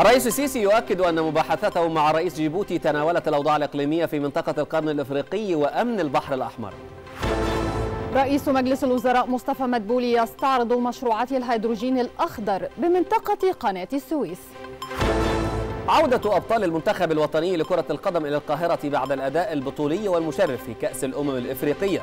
الرئيس السيسي يؤكد أن مباحثته مع رئيس جيبوتي تناولت الأوضاع الإقليمية في منطقة القرن الإفريقي وأمن البحر الأحمر رئيس مجلس الوزراء مصطفى مدبولي يستعرض مشروعات الهيدروجين الأخضر بمنطقة قناة السويس عودة أبطال المنتخب الوطني لكرة القدم إلى القاهرة بعد الأداء البطولي والمشرف في كأس الأمم الإفريقية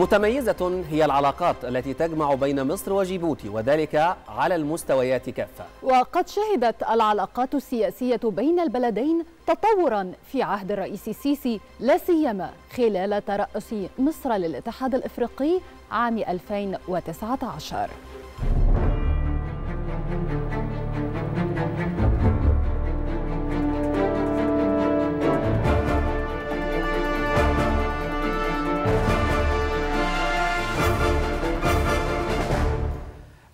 متميزة هي العلاقات التي تجمع بين مصر وجيبوتي وذلك على المستويات كافة وقد شهدت العلاقات السياسية بين البلدين تطورا في عهد الرئيس السيسي لا سيما خلال ترأس مصر للاتحاد الإفريقي عام 2019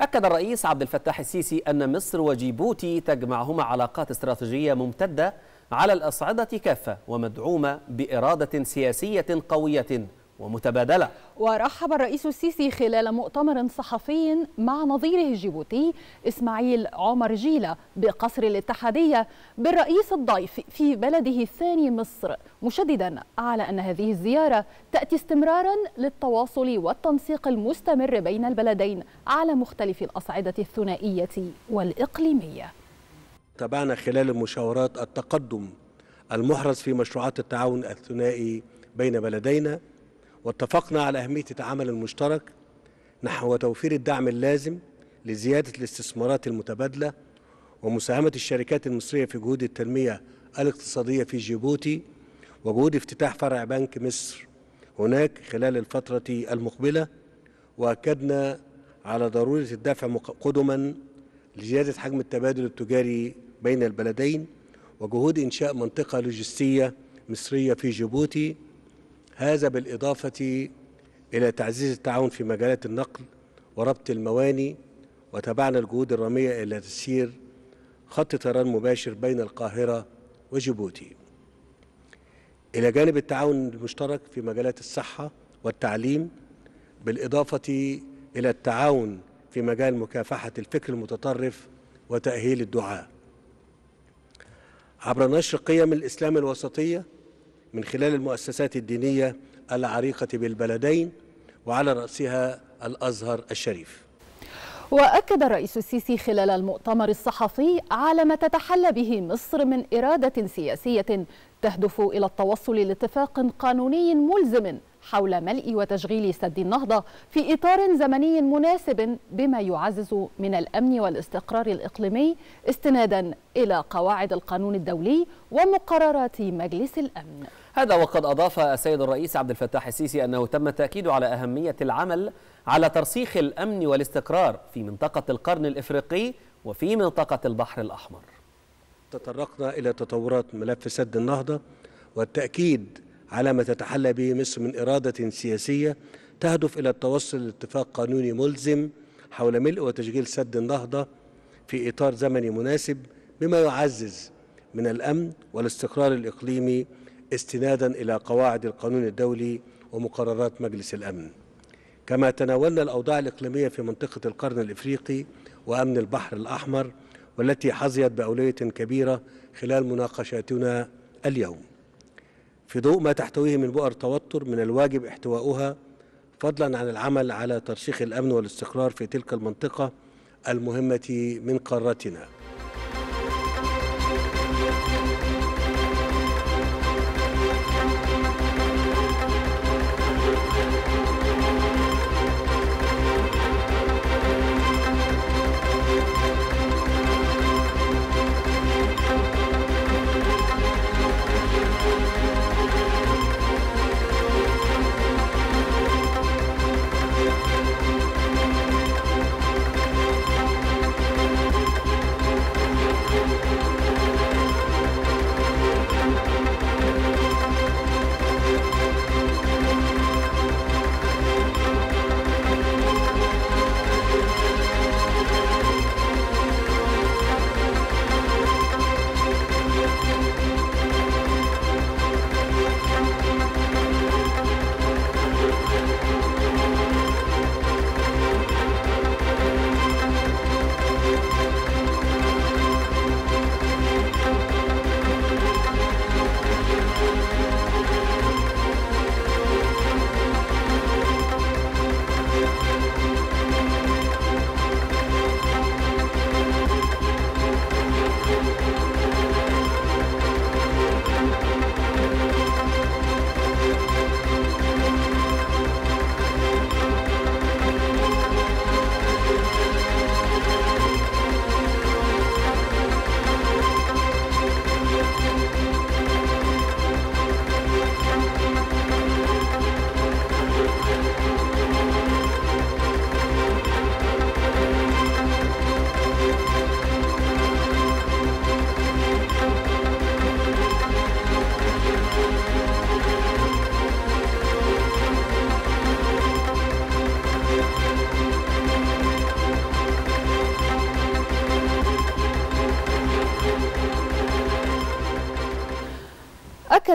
أكد الرئيس عبد الفتاح السيسي أن مصر وجيبوتي تجمعهما علاقات استراتيجية ممتدة على الأصعدة كافة ومدعومة بإرادة سياسية قوية ومتبادلة ورحب الرئيس السيسي خلال مؤتمر صحفي مع نظيره الجيبوتي إسماعيل عمر جيلة بقصر الاتحادية بالرئيس الضيف في بلده الثاني مصر مشددا على أن هذه الزيارة تأتي استمرارا للتواصل والتنسيق المستمر بين البلدين على مختلف الأصعدة الثنائية والإقليمية تابعنا خلال المشاورات التقدم المحرز في مشروعات التعاون الثنائي بين بلدينا واتفقنا على أهمية العمل المشترك نحو توفير الدعم اللازم لزيادة الاستثمارات المتبادلة ومساهمة الشركات المصرية في جهود التنمية الاقتصادية في جيبوتي وجهود افتتاح فرع بنك مصر هناك خلال الفترة المقبلة وأكدنا على ضرورة الدفع قدما لزيادة حجم التبادل التجاري بين البلدين وجهود إنشاء منطقة لوجستية مصرية في جيبوتي هذا بالإضافة إلى تعزيز التعاون في مجالات النقل وربط المواني وتابعنا الجهود الرامية إلى تسيير خط طيران مباشر بين القاهرة وجيبوتي إلى جانب التعاون المشترك في مجالات الصحة والتعليم بالإضافة إلى التعاون في مجال مكافحة الفكر المتطرف وتأهيل الدعاء عبر نشر قيم الإسلام الوسطية من خلال المؤسسات الدينية العريقة بالبلدين وعلى رأسها الأزهر الشريف وأكد الرئيس السيسي خلال المؤتمر الصحفي على ما تتحلى به مصر من إرادة سياسية تهدف إلى التوصل لاتفاق قانوني ملزم حول ملء وتشغيل سد النهضة في إطار زمني مناسب بما يعزز من الأمن والاستقرار الإقليمي استنادا إلى قواعد القانون الدولي ومقررات مجلس الأمن هذا وقد أضاف السيد الرئيس عبد الفتاح السيسي أنه تم التأكيد على أهمية العمل على ترسيخ الأمن والاستقرار في منطقة القرن الإفريقي وفي منطقة البحر الأحمر تطرقنا إلى تطورات ملف سد النهضة والتأكيد على ما تتحلى به مصر من إرادة سياسية تهدف إلى التوصل لاتفاق قانوني ملزم حول ملء وتشغيل سد النهضة في إطار زمني مناسب بما يعزز من الأمن والاستقرار الإقليمي استنادا إلى قواعد القانون الدولي ومقررات مجلس الأمن كما تناولنا الأوضاع الإقليمية في منطقة القرن الإفريقي وأمن البحر الأحمر والتي حظيت بأولية كبيرة خلال مناقشاتنا اليوم في ضوء ما تحتويه من بؤر توتر من الواجب احتواؤها فضلا عن العمل على ترسيخ الأمن والاستقرار في تلك المنطقة المهمة من قارتنا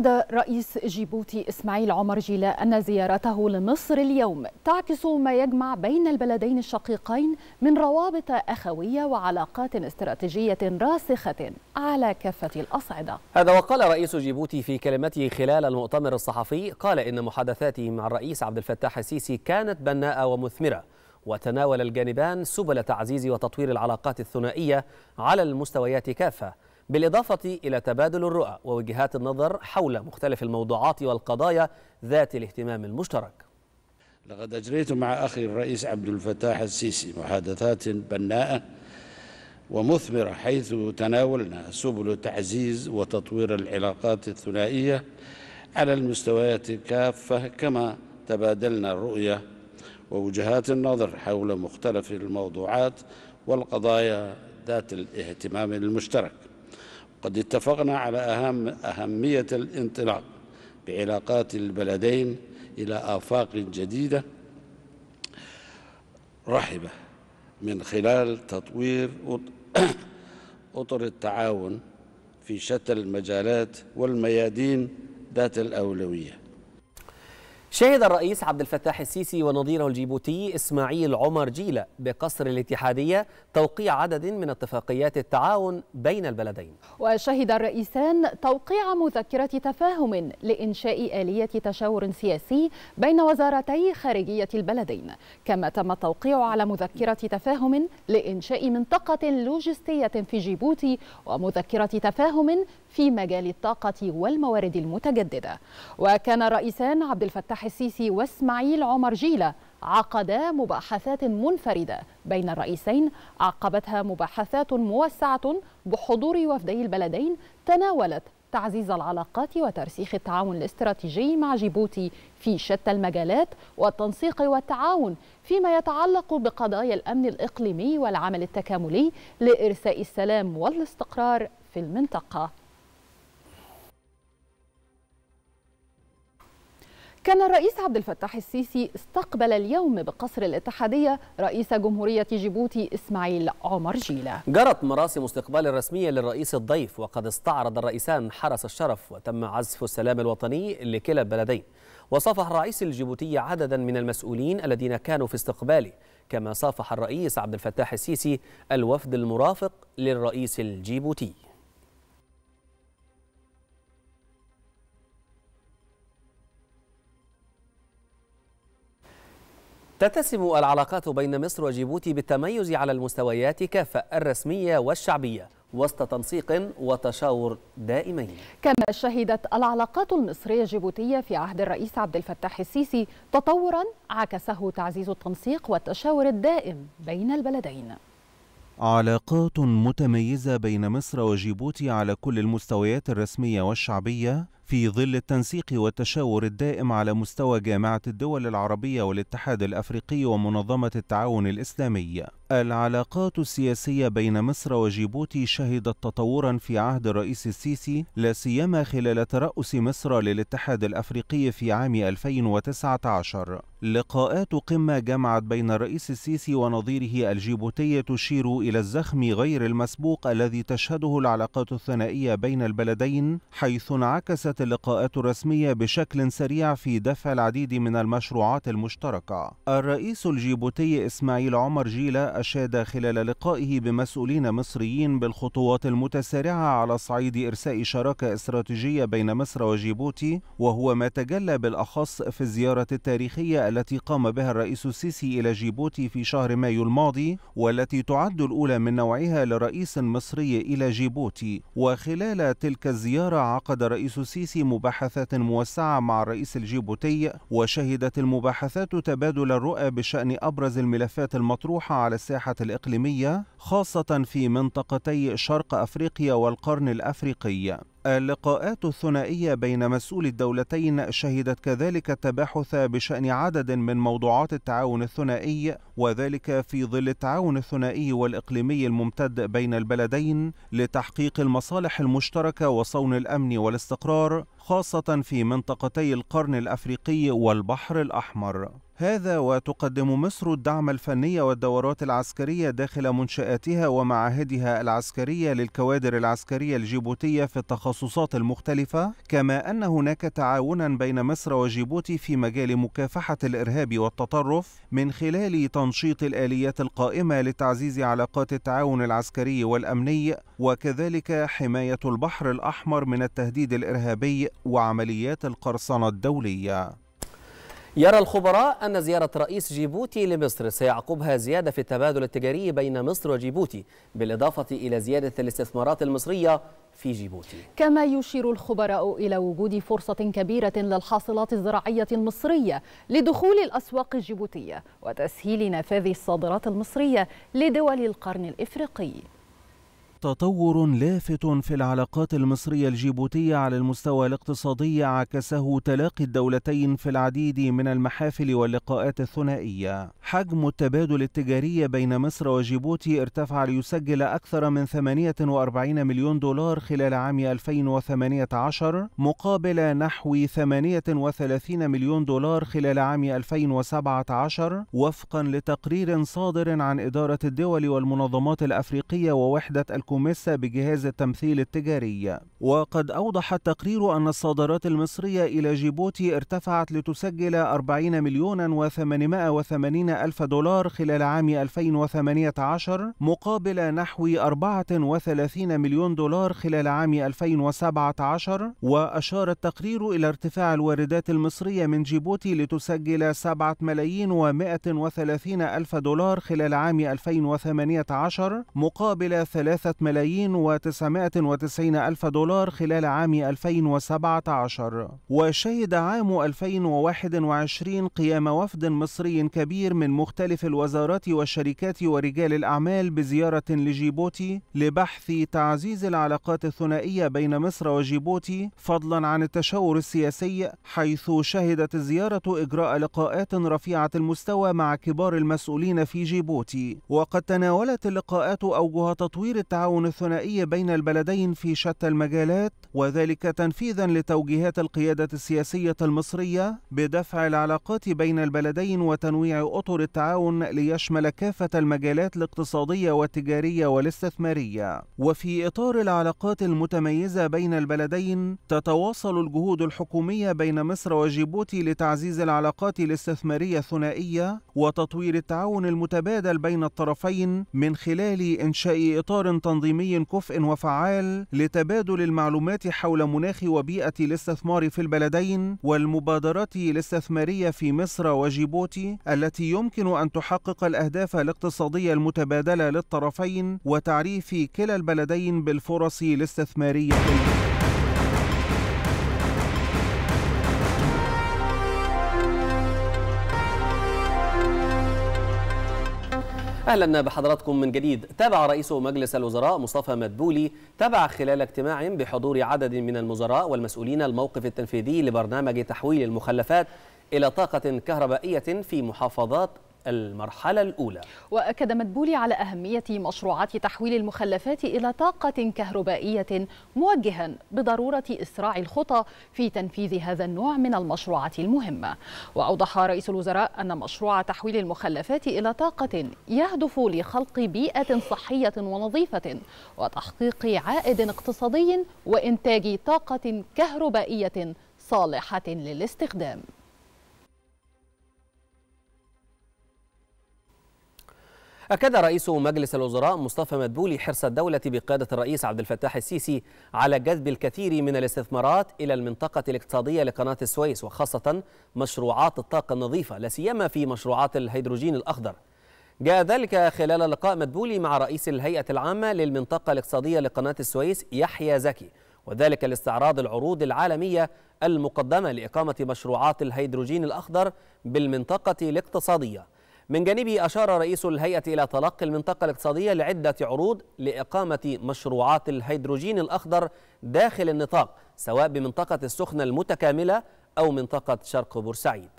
أكد رئيس جيبوتي إسماعيل عمر جيلا أن زيارته لمصر اليوم تعكس ما يجمع بين البلدين الشقيقين من روابط أخوية وعلاقات استراتيجية راسخة على كافة الأصعدة هذا وقال رئيس جيبوتي في كلمته خلال المؤتمر الصحفي قال إن محادثاته مع الرئيس عبد الفتاح السيسي كانت بناءة ومثمرة وتناول الجانبان سبل تعزيز وتطوير العلاقات الثنائية على المستويات كافة بالإضافة إلى تبادل الرؤى ووجهات النظر حول مختلف الموضوعات والقضايا ذات الاهتمام المشترك لقد أجريت مع أخي الرئيس عبد الفتاح السيسي محادثات بناءة ومثمرة حيث تناولنا سبل تعزيز وتطوير العلاقات الثنائية على المستويات كافة كما تبادلنا الرؤية ووجهات النظر حول مختلف الموضوعات والقضايا ذات الاهتمام المشترك قد اتفقنا على أهم أهمية الانطلاق بعلاقات البلدين إلى آفاق جديدة رحبة من خلال تطوير أطر التعاون في شتى المجالات والميادين ذات الأولوية شهد الرئيس عبد الفتاح السيسي ونظيره الجيبوتي إسماعيل عمر جيلة بقصر الاتحادية توقيع عدد من اتفاقيات التعاون بين البلدين وشهد الرئيسان توقيع مذكرة تفاهم لإنشاء آلية تشاور سياسي بين وزارتي خارجية البلدين كما تم التوقيع على مذكرة تفاهم لإنشاء منطقة لوجستية في جيبوتي ومذكرة تفاهم في مجال الطاقة والموارد المتجددة وكان الرئيسان عبد الفتاح صلاح السيسي واسماعيل عمر جيلة عقدا مباحثات منفردة بين الرئيسين عقبتها مباحثات موسعة بحضور وفدي البلدين تناولت تعزيز العلاقات وترسيخ التعاون الاستراتيجي مع جيبوتي في شتى المجالات والتنسيق والتعاون فيما يتعلق بقضايا الامن الاقليمي والعمل التكاملي لارساء السلام والاستقرار في المنطقه كان الرئيس عبد الفتاح السيسي استقبل اليوم بقصر الاتحادية رئيس جمهورية جيبوتي إسماعيل عمر جيلة جرت مراسم استقبال رسمية للرئيس الضيف وقد استعرض الرئيسان حرس الشرف وتم عزف السلام الوطني لكلا البلدين وصافح الرئيس الجيبوتي عددا من المسؤولين الذين كانوا في استقباله كما صافح الرئيس عبد الفتاح السيسي الوفد المرافق للرئيس الجيبوتي تتسم العلاقات بين مصر وجيبوتي بالتميز على المستويات كافة الرسمية والشعبية وسط تنسيق وتشاور دائمين كما شهدت العلاقات المصرية الجيبوتية في عهد الرئيس عبد الفتاح السيسي تطورا عكسه تعزيز التنسيق والتشاور الدائم بين البلدين علاقات متميزة بين مصر وجيبوتي على كل المستويات الرسمية والشعبية في ظل التنسيق والتشاور الدائم على مستوى جامعة الدول العربية والاتحاد الأفريقي ومنظمة التعاون الإسلامي. العلاقات السياسية بين مصر وجيبوتي شهدت تطورا في عهد الرئيس السيسي لا سيما خلال ترأس مصر للاتحاد الأفريقي في عام 2019. لقاءات قمة جمعت بين الرئيس السيسي ونظيره الجيبوتي تشير إلى الزخم غير المسبوق الذي تشهده العلاقات الثنائية بين البلدين حيث انعكست اللقاءات الرسمية بشكل سريع في دفع العديد من المشروعات المشتركة الرئيس الجيبوتي إسماعيل عمر جيلة أشاد خلال لقائه بمسؤولين مصريين بالخطوات المتسارعة على صعيد إرساء شراكة استراتيجية بين مصر وجيبوتي وهو ما تجلى بالأخص في الزيارة التاريخية التي قام بها الرئيس السيسي إلى جيبوتي في شهر مايو الماضي والتي تعد الأولى من نوعها لرئيس مصري إلى جيبوتي وخلال تلك الزيارة عقد رئيس السيسي الرئيس مباحثات موسعة مع الرئيس الجيبوتي وشهدت المباحثات تبادل الرؤى بشأن أبرز الملفات المطروحة على الساحة الإقليمية خاصة في منطقتي شرق أفريقيا والقرن الأفريقي اللقاءات الثنائية بين مسؤولي الدولتين شهدت كذلك التباحث بشأن عدد من موضوعات التعاون الثنائي وذلك في ظل التعاون الثنائي والإقليمي الممتد بين البلدين لتحقيق المصالح المشتركة وصون الأمن والاستقرار خاصة في منطقتي القرن الأفريقي والبحر الأحمر هذا وتقدم مصر الدعم الفني والدورات العسكرية داخل منشآتها ومعاهدها العسكرية للكوادر العسكرية الجيبوتية في التخصصات المختلفة، كما أن هناك تعاونا بين مصر وجيبوتي في مجال مكافحة الإرهاب والتطرف من خلال تنشيط الآليات القائمة لتعزيز علاقات التعاون العسكري والأمني، وكذلك حماية البحر الأحمر من التهديد الإرهابي وعمليات القرصنة الدولية. يرى الخبراء أن زيارة رئيس جيبوتي لمصر سيعقبها زيادة في التبادل التجاري بين مصر وجيبوتي بالإضافة إلى زيادة الاستثمارات المصرية في جيبوتي كما يشير الخبراء إلى وجود فرصة كبيرة للحاصلات الزراعية المصرية لدخول الأسواق الجيبوتية وتسهيل نفاذ الصادرات المصرية لدول القرن الإفريقي تطور لافت في العلاقات المصرية الجيبوتية على المستوى الاقتصادي عكسه تلاقي الدولتين في العديد من المحافل واللقاءات الثنائية حجم التبادل التجاري بين مصر وجيبوتي ارتفع ليسجل أكثر من 48 مليون دولار خلال عام 2018 مقابل نحو 38 مليون دولار خلال عام 2017 وفقا لتقرير صادر عن إدارة الدول والمنظمات الأفريقية ووحدة الكوميديا كوميسا بجهاز التمثيل التجاري وقد أوضح التقرير أن الصادرات المصرية إلى جيبوتي ارتفعت لتسجل 40 مليون و880 ألف دولار خلال عام 2018 مقابل نحو 34 مليون دولار خلال عام 2017 وأشار التقرير إلى ارتفاع الواردات المصرية من جيبوتي لتسجل 7 ملايين و130 ألف دولار خلال عام 2018 مقابل 3 ملايين وتسعمائة وتسعين ألف دولار خلال عام 2017 وشهد عام 2021 قيام وفد مصري كبير من مختلف الوزارات والشركات ورجال الأعمال بزيارة لجيبوتي لبحث تعزيز العلاقات الثنائية بين مصر وجيبوتي فضلا عن التشاور السياسي حيث شهدت الزيارة إجراء لقاءات رفيعة المستوى مع كبار المسؤولين في جيبوتي وقد تناولت اللقاءات أوجه تطوير التعاون التعاون الثنائي بين البلدين في شتى المجالات وذلك تنفيذا لتوجيهات القيادة السياسية المصرية بدفع العلاقات بين البلدين وتنويع أطر التعاون ليشمل كافة المجالات الاقتصادية والتجارية والاستثمارية وفي إطار العلاقات المتميزة بين البلدين تتواصل الجهود الحكومية بين مصر وجيبوتي لتعزيز العلاقات الاستثمارية الثنائية وتطوير التعاون المتبادل بين الطرفين من خلال إنشاء إطار تنظيمي تنظيمي كفء وفعال لتبادل المعلومات حول مناخ وبيئة الاستثمار في البلدين والمبادرات الاستثمارية في مصر وجيبوتي التي يمكن أن تحقق الأهداف الاقتصادية المتبادلة للطرفين وتعريف كلا البلدين بالفرص الاستثمارية في اهلا بحضراتكم من جديد تابع رئيس مجلس الوزراء مصطفى مدبولي تابع خلال اجتماع بحضور عدد من المزراء والمسؤولين الموقف التنفيذي لبرنامج تحويل المخلفات الى طاقه كهربائيه في محافظات المرحلة الأولى وأكد مدبولي على أهمية مشروعات تحويل المخلفات إلى طاقة كهربائية موجها بضرورة إسراع الخطى في تنفيذ هذا النوع من المشروعات المهمة وأوضح رئيس الوزراء أن مشروع تحويل المخلفات إلى طاقة يهدف لخلق بيئة صحية ونظيفة وتحقيق عائد اقتصادي وإنتاج طاقة كهربائية صالحة للاستخدام أكد رئيس مجلس الوزراء مصطفى مدبولي حرص الدولة بقيادة الرئيس عبد الفتاح السيسي على جذب الكثير من الاستثمارات إلى المنطقة الاقتصادية لقناة السويس وخاصة مشروعات الطاقة النظيفة لا سيما في مشروعات الهيدروجين الأخضر. جاء ذلك خلال لقاء مدبولي مع رئيس الهيئة العامة للمنطقة الاقتصادية لقناة السويس يحيى زكي وذلك لاستعراض العروض العالمية المقدمة لإقامة مشروعات الهيدروجين الأخضر بالمنطقة الاقتصادية من جانبه أشار رئيس الهيئة إلى تلقي المنطقة الاقتصادية لعدة عروض لإقامة مشروعات الهيدروجين الأخضر داخل النطاق سواء بمنطقة السخنة المتكاملة أو منطقة شرق بورسعيد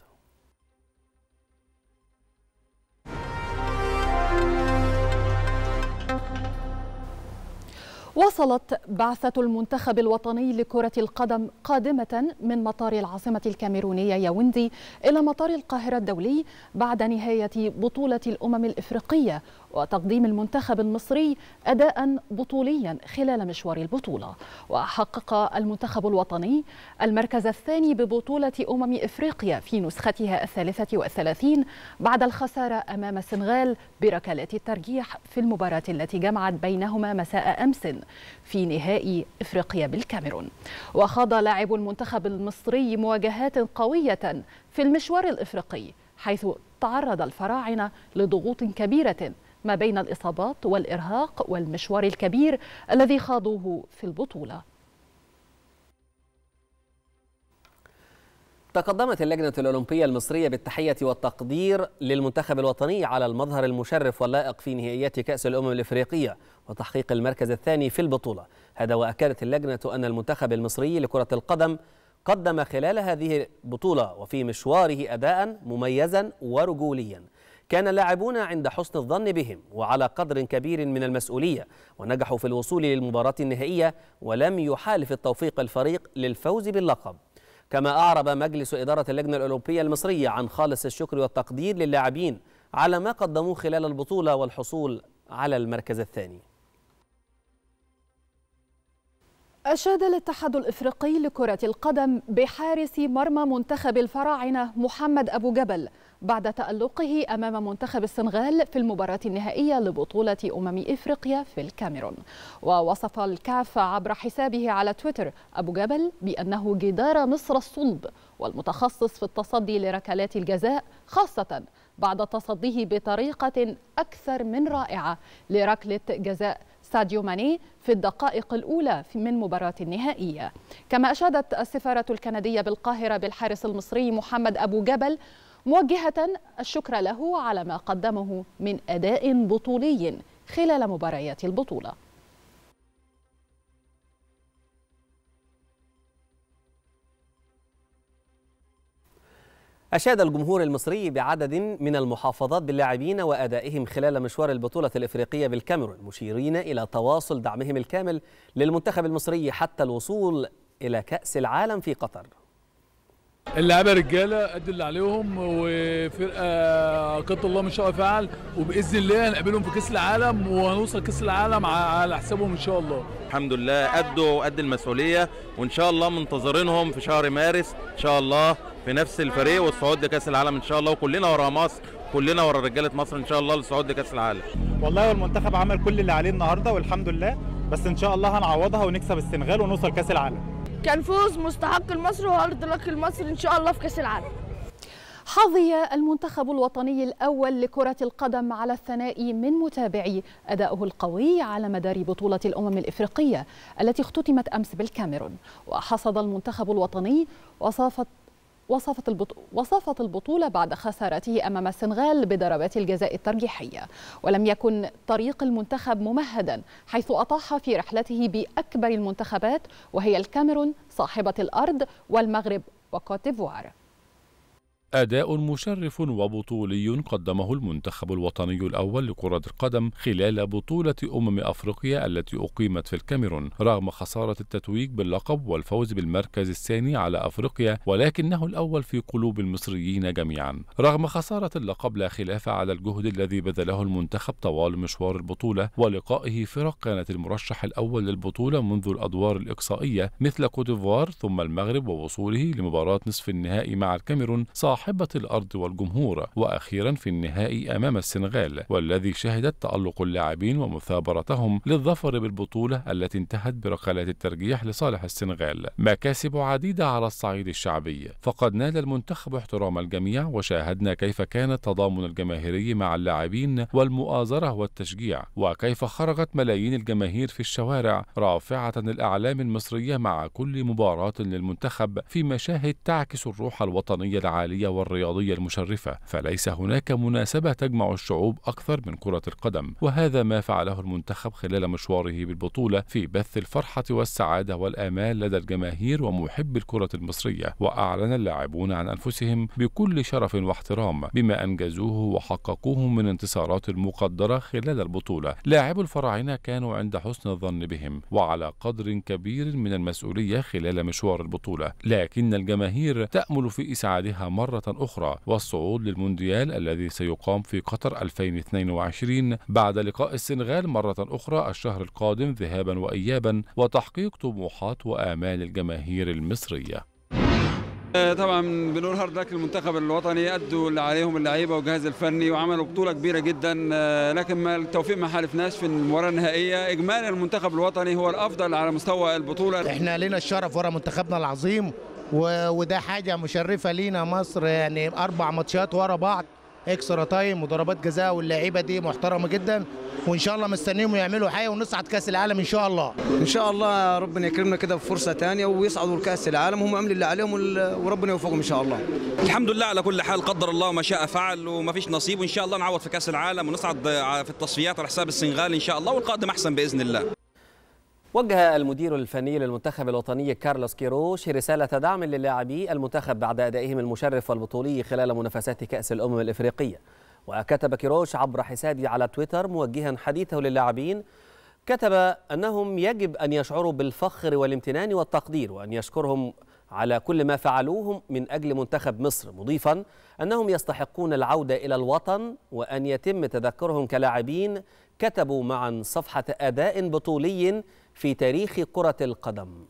وصلت بعثة المنتخب الوطني لكرة القدم قادمة من مطار العاصمة الكاميرونية ياوندي إلى مطار القاهرة الدولي بعد نهاية بطولة الأمم الإفريقية وتقديم المنتخب المصري أداء بطوليا خلال مشوار البطولة وحقق المنتخب الوطني المركز الثاني ببطولة أمم إفريقيا في نسختها الثالثة والثلاثين بعد الخسارة أمام السنغال بركلات الترجيح في المباراة التي جمعت بينهما مساء أمس في نهائي إفريقيا بالكاميرون وخاض لاعب المنتخب المصري مواجهات قوية في المشوار الإفريقي حيث تعرض الفراعنة لضغوط كبيرة ما بين الإصابات والإرهاق والمشوار الكبير الذي خاضوه في البطولة تقدمت اللجنة الأولمبية المصرية بالتحية والتقدير للمنتخب الوطني على المظهر المشرف واللائق في نهائيات كأس الأمم الإفريقية وتحقيق المركز الثاني في البطولة هذا وأكدت اللجنة أن المنتخب المصري لكرة القدم قدم خلال هذه البطولة وفي مشواره أداء مميزا ورجوليا كان اللاعبون عند حسن الظن بهم وعلى قدر كبير من المسؤولية ونجحوا في الوصول للمباراة النهائية ولم يحالف التوفيق الفريق للفوز باللقب كما أعرب مجلس إدارة اللجنة الأولمبية المصرية عن خالص الشكر والتقدير للاعبين على ما قدموه خلال البطولة والحصول على المركز الثاني أشاد الاتحاد الإفريقي لكرة القدم بحارس مرمى منتخب الفراعنة محمد أبو جبل بعد تألقه أمام منتخب السنغال في المباراة النهائية لبطولة أمم إفريقيا في الكاميرون ووصف الكاف عبر حسابه على تويتر أبو جبل بأنه جدار مصر الصلب والمتخصص في التصدي لركلات الجزاء خاصة بعد تصديه بطريقة أكثر من رائعة لركلة جزاء ساديو ماني في الدقائق الأولى من مباراة النهائية كما أشادت السفارة الكندية بالقاهرة بالحارس المصري محمد أبو جبل موجهة الشكر له على ما قدمه من أداء بطولي خلال مباريات البطولة أشاد الجمهور المصري بعدد من المحافظات باللاعبين وأدائهم خلال مشوار البطولة الإفريقية بالكاميرون مشيرين إلى تواصل دعمهم الكامل للمنتخب المصري حتى الوصول إلى كأس العالم في قطر اللعبة رجاله قد اللي عليهم وفرقه قدر الله ما شاء فعل وباذن الله هنقابلهم في كاس العالم وهنوصل كاس العالم على حسابهم ان شاء الله. الحمد لله أدوا وأد المسؤوليه وان شاء الله منتظرينهم في شهر مارس ان شاء الله في نفس الفريق والصعود لكاس العالم ان شاء الله وكلنا ورا مصر كلنا ورا رجاله مصر ان شاء الله للصعود لكاس العالم. والله المنتخب عمل كل اللي عليه النهارده والحمد لله بس ان شاء الله هنعوضها ونكسب السنغال ونوصل كاس العالم. كان فوز مستحق لمصر وهارد لك لمصر ان شاء الله في كاس العالم حظي المنتخب الوطني الأول لكرة القدم على الثناء من متابعي أداؤه القوي على مدار بطولة الأمم الإفريقية التي اختتمت أمس بالكاميرون وحصد المنتخب الوطني وصافة وصفت وصفت البطولة بعد خسارته أمام السنغال بضربات الجزاء الترجيحية ولم يكن طريق المنتخب ممهدا حيث أطاح في رحلته بأكبر المنتخبات وهي الكاميرون صاحبة الأرض والمغرب وكوت ديفوار أداء مشرف وبطولي قدمه المنتخب الوطني الأول لكرة القدم خلال بطولة أمم أفريقيا التي أقيمت في الكاميرون رغم خسارة التتويج باللقب والفوز بالمركز الثاني على أفريقيا ولكنه الأول في قلوب المصريين جميعا رغم خسارة اللقب لا خلاف على الجهد الذي بذله المنتخب طوال مشوار البطولة ولقائه فرق كانت المرشح الأول للبطولة منذ الأدوار الإقصائية مثل كوتيفوار ثم المغرب ووصوله لمباراة نصف النهائي مع الكاميرون صاحب صاحبة الأرض والجمهور وأخيرا في النهائي أمام السنغال والذي شهدت تألق اللاعبين ومثابرتهم للظفر بالبطولة التي انتهت بركلات الترجيح لصالح السنغال مكاسب عديدة على الصعيد الشعبي فقد نال المنتخب احترام الجميع وشاهدنا كيف كان التضامن الجماهيري مع اللاعبين والمؤازرة والتشجيع وكيف خرجت ملايين الجماهير في الشوارع رافعة الأعلام المصرية مع كل مباراة للمنتخب في مشاهد تعكس الروح الوطنية العالية والرياضية المشرفة فليس هناك مناسبة تجمع الشعوب أكثر من كرة القدم وهذا ما فعله المنتخب خلال مشواره بالبطولة في بث الفرحة والسعادة والآمال لدى الجماهير ومحبي الكرة المصرية وأعلن اللاعبون عن أنفسهم بكل شرف واحترام بما أنجزوه وحققوه من انتصارات مقدرة خلال البطولة لاعبو الفراعنة كانوا عند حسن الظن بهم وعلى قدر كبير من المسؤولية خلال مشوار البطولة لكن الجماهير تأمل في إسعادها مرة مرة أخرى والصعود للمونديال الذي سيقام في قطر 2022 بعد لقاء السنغال مرة أخرى الشهر القادم ذهابا وإيابا وتحقيق طموحات وآمال الجماهير المصرية طبعا بنقول هارد لك المنتخب الوطني ادوا اللي عليهم اللعيبه والجهاز الفني وعملوا بطوله كبيره جدا لكن ما التوفيق ما حالفناش في المباراه النهائيه اجمالا المنتخب الوطني هو الافضل على مستوى البطوله احنا لنا الشرف ورا منتخبنا العظيم وده حاجه مشرفه لينا مصر يعني اربع ماتشات ورا بعض اكسترا تايم وضربات جزاء واللعيبه دي محترمه جدا وان شاء الله مستنيهم يعملوا حاجه ونصعد كاس العالم ان شاء الله ان شاء الله ربنا يكرمنا كده بفرصه ثانيه ويصعدوا لكاس العالم هم عملوا اللي عليهم وربنا يوفقهم ان شاء الله الحمد لله على كل حال قدر الله ما شاء فعل وما فيش نصيب وان شاء الله نعوض في كاس العالم ونصعد في التصفيات على حساب السنغال ان شاء الله والقادم احسن باذن الله وجه المدير الفني للمنتخب الوطني كارلوس كيروش رسالة دعم للاعبي المنتخب بعد أدائهم المشرف والبطولي خلال منافسات كأس الأمم الإفريقية وكتب كيروش عبر حسابه على تويتر موجها حديثه للاعبين كتب أنهم يجب أن يشعروا بالفخر والامتنان والتقدير وأن يشكرهم على كل ما فعلوه من أجل منتخب مصر مضيفا أنهم يستحقون العودة إلى الوطن وأن يتم تذكرهم كلاعبين كتبوا معا صفحة أداء بطولي في تاريخ كرة القدم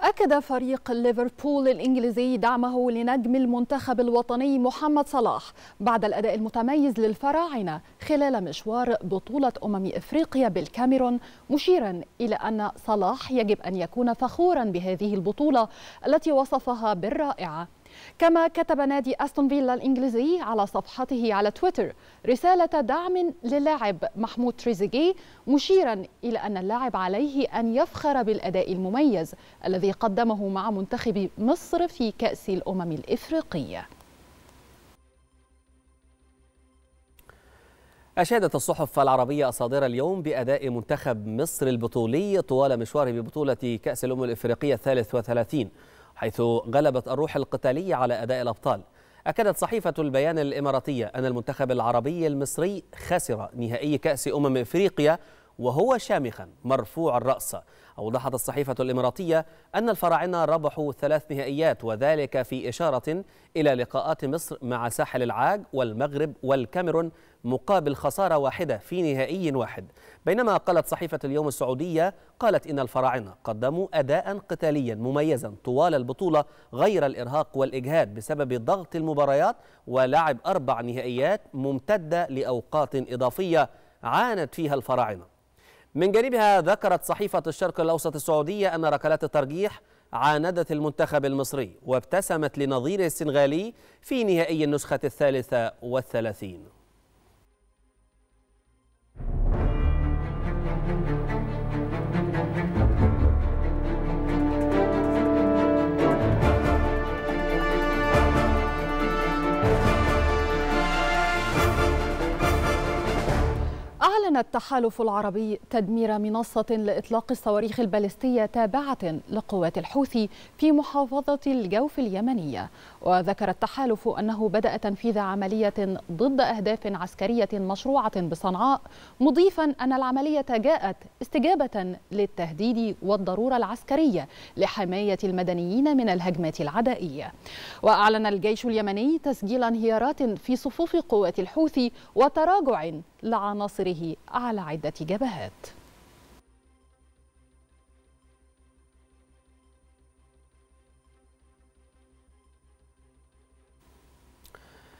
أكد فريق ليفربول الإنجليزي دعمه لنجم المنتخب الوطني محمد صلاح بعد الأداء المتميز للفراعنة خلال مشوار بطولة أمم إفريقيا بالكاميرون مشيرا إلى أن صلاح يجب أن يكون فخورا بهذه البطولة التي وصفها بالرائعة كما كتب نادي أستون فيلا الإنجليزي على صفحته على تويتر رسالة دعم للاعب محمود تريزيجيه مشيرا إلى أن اللاعب عليه أن يفخر بالأداء المميز الذي قدمه مع منتخب مصر في كأس الأمم الإفريقية أشادت الصحف العربية الصادرة اليوم بأداء منتخب مصر البطولي طوال مشواره ببطولة كأس الأمم الإفريقية 33 حيث غلبت الروح القتالية على أداء الأبطال أكدت صحيفة البيان الإماراتية أن المنتخب العربي المصري خسر نهائي كأس أمم إفريقيا وهو شامخا مرفوع الرأس أوضحت الصحيفة الإماراتية أن الفراعنة ربحوا ثلاث نهائيات وذلك في إشارة إلى لقاءات مصر مع ساحل العاج والمغرب والكاميرون مقابل خسارة واحدة في نهائي واحد بينما قالت صحيفة اليوم السعودية قالت إن الفراعنة قدموا أداء قتاليا مميزا طوال البطولة غير الإرهاق والإجهاد بسبب ضغط المباريات ولعب أربع نهائيات ممتدة لأوقات إضافية عانت فيها الفراعنة من جانبها ذكرت صحيفة الشرق الأوسط السعودية أن ركلات الترجيح عاندت المنتخب المصري وابتسمت لنظيره السنغالي في نهائي النسخة الثالثة والثلاثين أعلن التحالف العربي تدمير منصة لإطلاق الصواريخ البالستية تابعة لقوات الحوثي في محافظة الجوف اليمنية وذكر التحالف أنه بدأ تنفيذ عملية ضد أهداف عسكرية مشروعة بصنعاء مضيفا أن العملية جاءت استجابة للتهديد والضرورة العسكرية لحماية المدنيين من الهجمات العدائية وأعلن الجيش اليمني تسجيل انهيارات في صفوف قوات الحوثي وتراجع لعناصره على عدة جبهات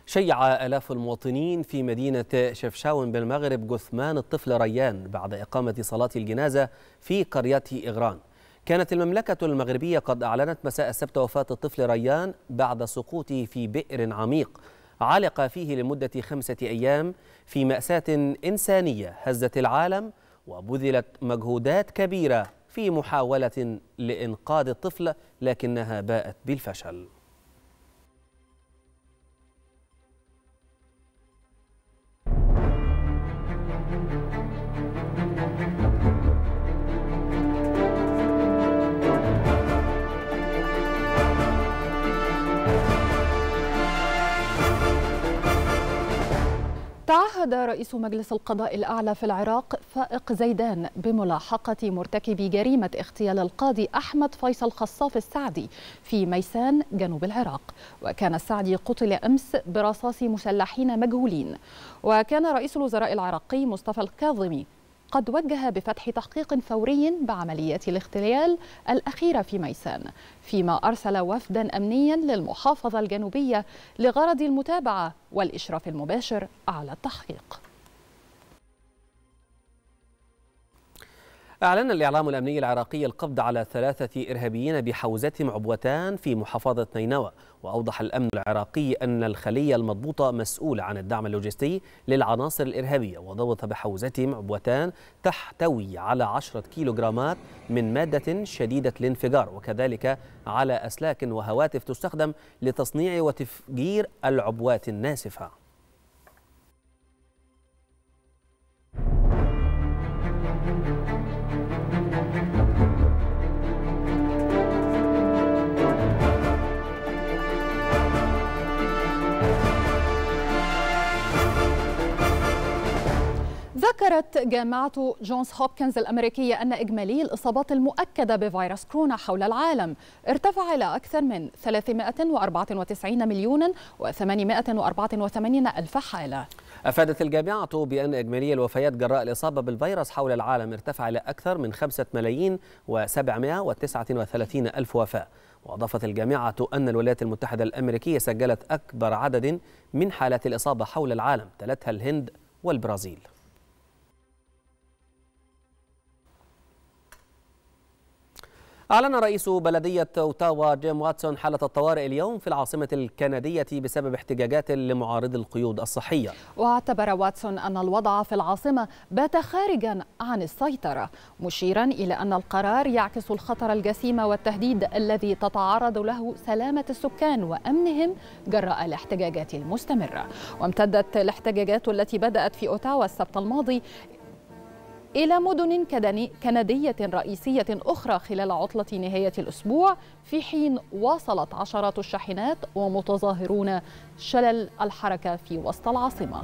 شيع آلاف المواطنين في مدينة شفشاون بالمغرب جثمان الطفل ريان بعد إقامة صلاة الجنازة في قرية إغران كانت المملكة المغربية قد أعلنت مساء السبت وفاة الطفل ريان بعد سقوطه في بئر عميق علق فيه لمدة خمسة أيام في مأساة إنسانية هزت العالم وبذلت مجهودات كبيرة في محاولة لإنقاذ الطفل لكنها باءت بالفشل تعهد رئيس مجلس القضاء الأعلى في العراق فائق زيدان بملاحقة مرتكبي جريمة اغتيال القاضي أحمد فيصل خصاف السعدي في ميسان جنوب العراق وكان السعدي قتل أمس برصاص مسلحين مجهولين وكان رئيس الوزراء العراقي مصطفى الكاظمي قد وجه بفتح تحقيق فوري بعمليات الاغتيال الأخيرة في ميسان فيما أرسل وفدا أمنيا للمحافظة الجنوبية لغرض المتابعة والإشراف المباشر على التحقيق أعلن الإعلام الأمني العراقي القبض على ثلاثة إرهابيين بحوزتهم عبوتان في محافظة نينوى وأوضح الأمن العراقي أن الخلية المضبوطة مسؤولة عن الدعم اللوجستي للعناصر الإرهابية وضبط بحوزتهم عبوتان تحتوي على عشرة كيلوغرامات من مادة شديدة الانفجار وكذلك على أسلاك وهواتف تستخدم لتصنيع وتفجير العبوات الناسفة ذكرت جامعة جونز هوبكنز الأمريكية أن إجمالي الإصابات المؤكدة بفيروس كورونا حول العالم ارتفع إلى أكثر من 394 مليون و884 ألف حالة أفادت الجامعة بأن إجمالي الوفيات جراء الإصابة بالفيروس حول العالم ارتفع إلى أكثر من 5 ملايين و739 ألف وفاة وأضافت الجامعة أن الولايات المتحدة الأمريكية سجلت أكبر عدد من حالات الإصابة حول العالم تلتها الهند والبرازيل أعلن رئيس بلدية أوتاوا جيم واتسون حالة الطوارئ اليوم في العاصمة الكندية بسبب احتجاجات لمعارضي القيود الصحية واعتبر واتسون أن الوضع في العاصمة بات خارجا عن السيطرة مشيرا إلى أن القرار يعكس الخطر الجسيم والتهديد الذي تتعرض له سلامة السكان وأمنهم جراء الاحتجاجات المستمرة وامتدت الاحتجاجات التي بدأت في أوتاوا السبت الماضي إلى مدن كندية رئيسية أخرى خلال عطلة نهاية الأسبوع في حين واصلت عشرات الشاحنات ومتظاهرون شلل الحركة في وسط العاصمة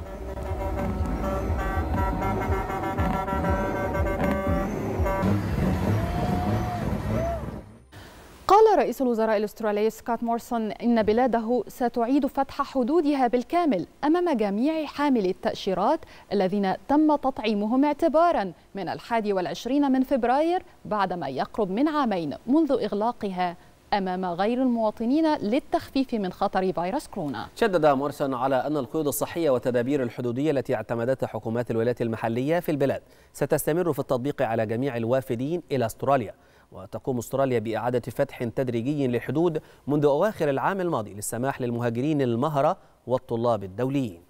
قال رئيس الوزراء الاسترالي سكوت مورسون ان بلاده ستعيد فتح حدودها بالكامل امام جميع حاملي التاشيرات الذين تم تطعيمهم اعتبارا من الحادي والعشرين من فبراير بعدما يقرب من عامين منذ اغلاقها امام غير المواطنين للتخفيف من خطر فيروس كورونا. شدد مورسون على ان القيود الصحيه والتدابير الحدوديه التي اعتمدتها حكومات الولايات المحليه في البلاد ستستمر في التطبيق على جميع الوافدين الى استراليا. وتقوم استراليا بإعادة فتح تدريجي للحدود منذ أواخر العام الماضي للسماح للمهاجرين المهرة والطلاب الدوليين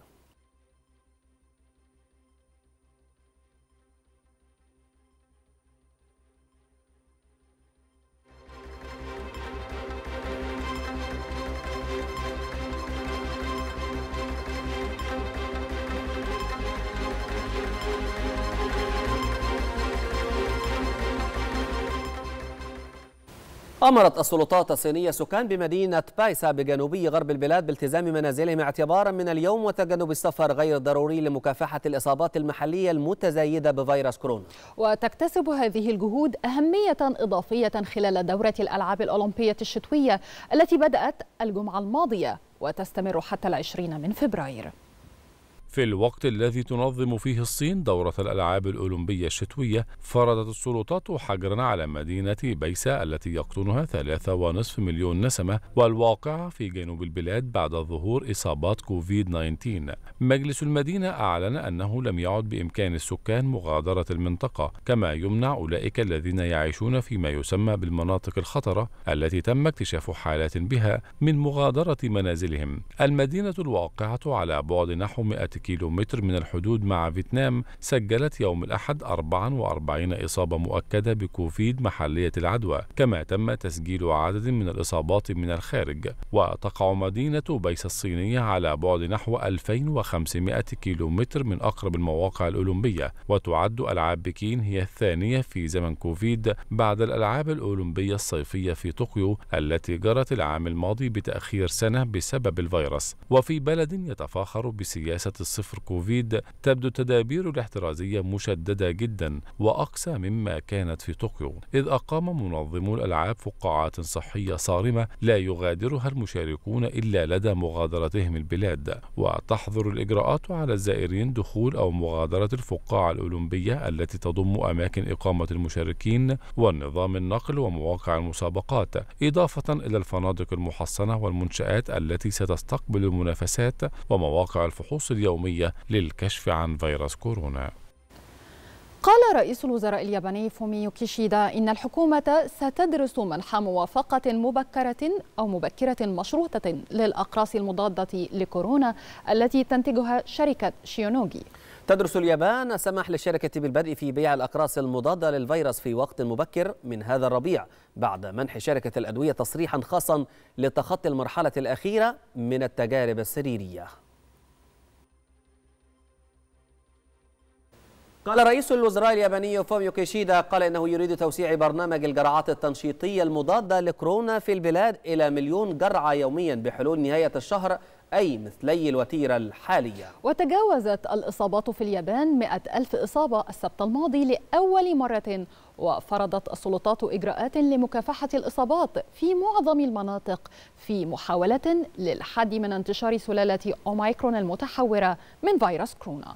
أمرت السلطات الصينية سكان بمدينة بايسا بجنوبي غرب البلاد بالتزام منازلهم اعتبارا من اليوم وتجنب السفر غير الضروري لمكافحة الإصابات المحلية المتزايدة بفيروس كورونا وتكتسب هذه الجهود أهمية إضافية خلال دورة الألعاب الأولمبية الشتوية التي بدأت الجمعة الماضية وتستمر حتى العشرين من فبراير في الوقت الذي تنظم فيه الصين دورة الألعاب الأولمبية الشتوية فرضت السلطات حجرا على مدينة بيسا التي يقطنها 3.5 مليون نسمة والواقعة في جنوب البلاد بعد ظهور إصابات كوفيد 19 مجلس المدينة أعلن أنه لم يعد بإمكان السكان مغادرة المنطقة كما يمنع أولئك الذين يعيشون فيما يسمى بالمناطق الخطرة التي تم اكتشاف حالات بها من مغادرة منازلهم المدينة الواقعة على بعد نحو 100 كيلومتر من الحدود مع فيتنام سجلت يوم الأحد 44 إصابة مؤكدة بكوفيد محلية العدوى كما تم تسجيل عدد من الإصابات من الخارج وتقع مدينة بيس الصينية على بعد نحو 2500 كيلومتر من أقرب المواقع الأولمبية وتعد ألعاب بكين هي الثانية في زمن كوفيد بعد الألعاب الأولمبية الصيفية في طوكيو التي جرت العام الماضي بتأخير سنة بسبب الفيروس وفي بلد يتفاخر بسياسة الصفر كوفيد تبدو التدابير الاحترازية مشددة جدا وأقسى مما كانت في طوكيو إذ أقام منظمو الألعاب فقاعات صحية صارمة لا يغادرها المشاركون إلا لدى مغادرتهم البلاد وتحظر الإجراءات على الزائرين دخول أو مغادرة الفقاعة الأولمبية التي تضم أماكن إقامة المشاركين والنظام النقل ومواقع المسابقات إضافة إلى الفنادق المحصنة والمنشآت التي ستستقبل المنافسات ومواقع الفحوص اليومية الحكومية للكشف عن فيروس كورونا قال رئيس الوزراء الياباني فوميو كيشيدا إن الحكومة ستدرس منح موافقة مبكرة أو مبكرة مشروطة للأقراص المضادة لكورونا التي تنتجها شركة شيونوغي تدرس اليابان السماح للشركة بالبدء في بيع الأقراص المضادة للفيروس في وقت مبكر من هذا الربيع بعد منح شركة الأدوية تصريحا خاصا لتخطي المرحلة الأخيرة من التجارب السريرية قال رئيس الوزراء الياباني فوميو كيشيدا قال إنه يريد توسيع برنامج الجرعات التنشيطية المضادة لكورونا في البلاد إلى مليون جرعة يوميا بحلول نهاية الشهر أي مثلي الوتيرة الحالية وتجاوزت الإصابات في اليابان 100 ألف إصابة السبت الماضي لأول مرة وفرضت السلطات إجراءات لمكافحة الإصابات في معظم المناطق في محاولة للحد من انتشار سلالة أوميكرون المتحورة من فيروس كورونا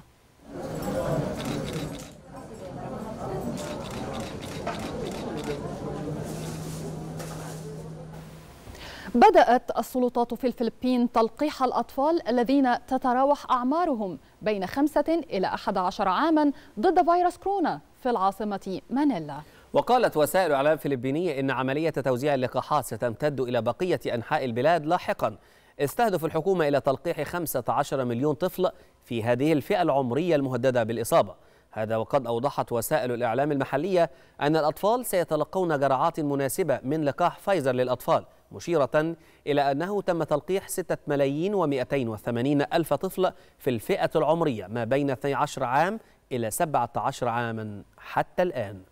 بدأت السلطات في الفلبين تلقيح الأطفال الذين تتراوح أعمارهم بين خمسة إلى 11 عاما ضد فيروس كورونا في العاصمة مانيلا وقالت وسائل الإعلام الفلبينية إن عملية توزيع اللقاحات ستمتد إلى بقية أنحاء البلاد لاحقاً استهدف الحكومة إلى تلقيح 15 مليون طفل في هذه الفئة العمرية المهددة بالإصابة هذا وقد أوضحت وسائل الإعلام المحلية أن الأطفال سيتلقون جرعات مناسبة من لقاح فايزر للأطفال مشيرة إلى أنه تم تلقيح 6 ملايين و280 ألف طفل في الفئة العمرية ما بين 12 عام إلى 17 عاما حتى الآن